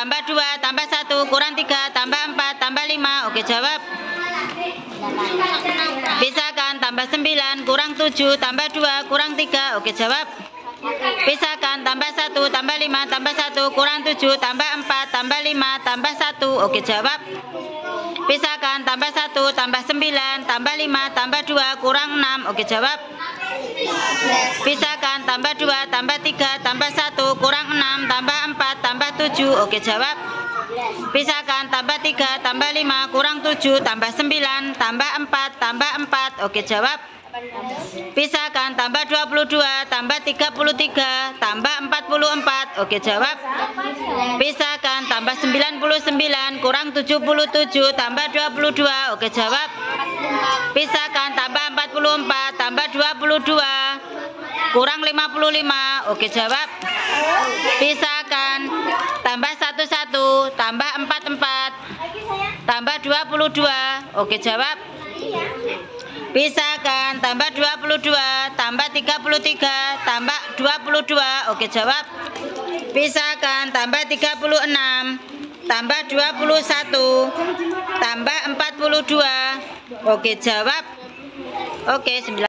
tambah 2, tambah 1, kurang 3, tambah 4, tambah 5. Oke, jawab. Bisa kan? Tambah 9, kurang 7, tambah 2, kurang 3. Oke, jawab. Pisahkan tambah 1, tambah 5, tambah 1, kurang 7, tambah 4, tambah 5, tambah 1. Oke, jawab. Pisahkan tambah 1, tambah 9, tambah 5, tambah 2, kurang 6. Oke, jawab. Pisahkan 9, tambah 2, tambah 3, tambah 1, kurang 6, tambah 4, tambah 7. Oke, jawab. Pisahkan tambah 3, tambah 5, kurang 7, tambah 9, tambah 4, tambah 4. Oke, jawab. Pisahkan tambah 22, tambah 33, tambah 44. Oke, jawab. Pisahkan tambah 99, kurang 77, tambah 22. Oke, jawab. Pisahkan tambah 44, tambah 22 kurang 55 oke jawab pisahkan tambah 11 tambah 44 tambah 22 oke jawab pisahkan tambah 22 tambah 33 tambah 22 oke jawab pisahkan tambah 36 tambah 21 tambah 42 oke jawab oke 9